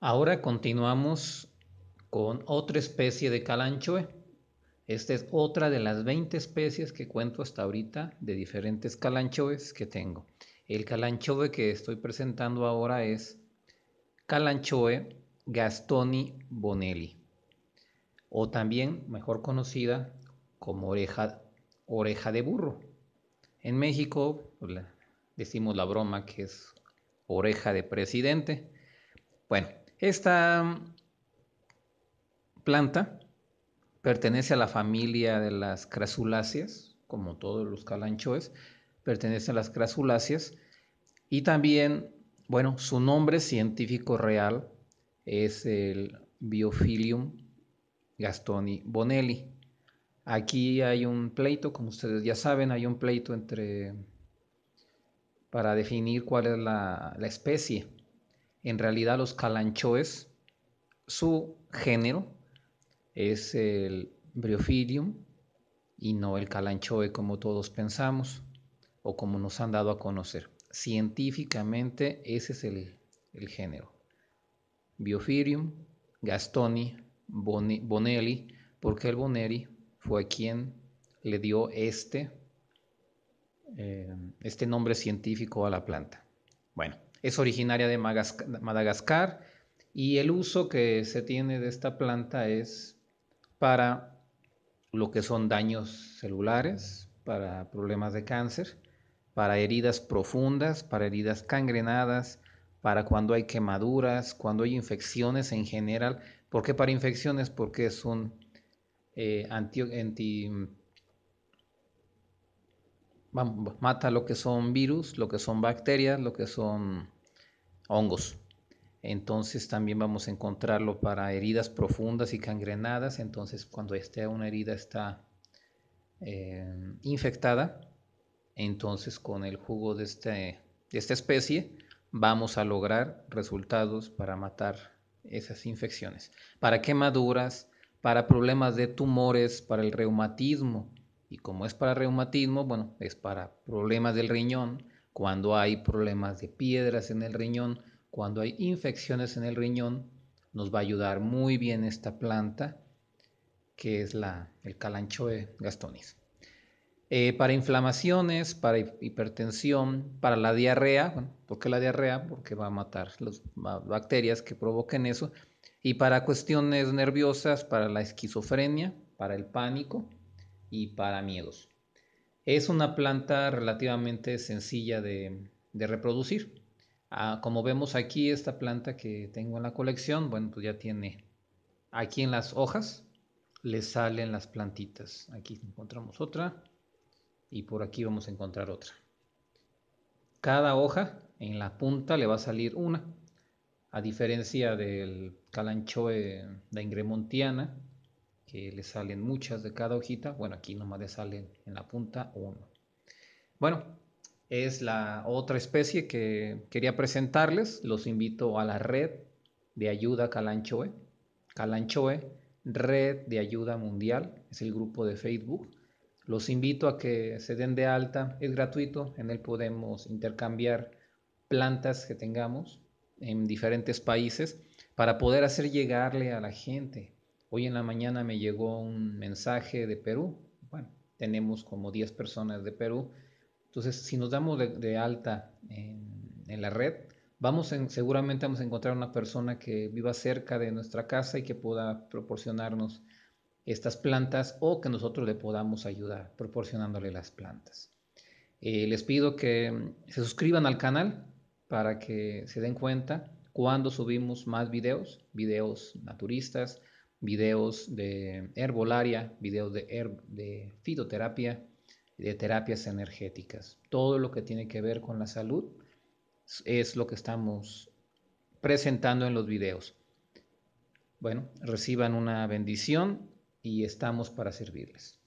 Ahora continuamos con otra especie de calanchoe. Esta es otra de las 20 especies que cuento hasta ahorita de diferentes calanchoes que tengo. El calanchoe que estoy presentando ahora es Calanchoe gastoni bonelli, o también mejor conocida como oreja, oreja de burro. En México pues, decimos la broma que es oreja de presidente. Bueno, esta planta pertenece a la familia de las crasuláceas, como todos los calanchoes, pertenece a las crasuláceas y también, bueno, su nombre científico real es el Biofilium Gastoni Bonelli. Aquí hay un pleito, como ustedes ya saben, hay un pleito entre para definir cuál es la, la especie. En realidad los calanchoes, su género es el Briofirium y no el calanchoe como todos pensamos o como nos han dado a conocer. Científicamente ese es el, género. Biofirium, Gastoni, Bonelli, porque el Bonelli fue quien le dio este, eh, este nombre científico a la planta. Bueno. Es originaria de Madagascar y el uso que se tiene de esta planta es para lo que son daños celulares, para problemas de cáncer, para heridas profundas, para heridas cangrenadas, para cuando hay quemaduras, cuando hay infecciones en general. ¿Por qué para infecciones? Porque es un eh, anti mata lo que son virus, lo que son bacterias, lo que son hongos. Entonces también vamos a encontrarlo para heridas profundas y cangrenadas. Entonces cuando esté una herida está eh, infectada, entonces con el jugo de, este, de esta especie vamos a lograr resultados para matar esas infecciones. Para quemaduras, para problemas de tumores, para el reumatismo, y como es para reumatismo, bueno, es para problemas del riñón, cuando hay problemas de piedras en el riñón, cuando hay infecciones en el riñón, nos va a ayudar muy bien esta planta que es la, el calanchoe gastonis. Eh, para inflamaciones, para hipertensión, para la diarrea, bueno, ¿por la diarrea? Porque va a matar las bacterias que provoquen eso, y para cuestiones nerviosas, para la esquizofrenia, para el pánico, y para miedos. Es una planta relativamente sencilla de, reproducir. Ah, como vemos aquí, esta planta que tengo en la colección, bueno, pues ya tiene aquí en las hojas, le salen las plantitas. Aquí encontramos otra y por aquí vamos a encontrar otra. Cada hoja en la punta le va a salir una. A diferencia del calanchoe de ingremontiana, que le salen muchas de cada hojita. Bueno, aquí nomás le salen en la punta uno. Bueno, es la otra especie que quería presentarles. Los invito a la red de ayuda Calanchoe. Calanchoe, Red de Ayuda Mundial, es el grupo de Facebook. Los invito a que se den de alta, es gratuito, en él podemos intercambiar plantas que tengamos en diferentes países para poder hacer llegarle a la gente Hoy en la mañana me llegó un mensaje de Perú. Bueno, tenemos como 10 personas de Perú. Entonces, si nos damos de, alta en, la red, vamos seguramente vamos a encontrar una persona que viva cerca de nuestra casa y que pueda proporcionarnos estas plantas o que nosotros le podamos ayudar proporcionándole las plantas. Eh, les pido que mm, se suscriban al canal para que se den cuenta cuando subimos más videos, videos naturistas, videos de herbolaria, videos de, fitoterapia, de terapias energéticas. Todo lo que tiene que ver con la salud es lo que estamos presentando en los videos. Bueno, reciban una bendición y estamos para servirles.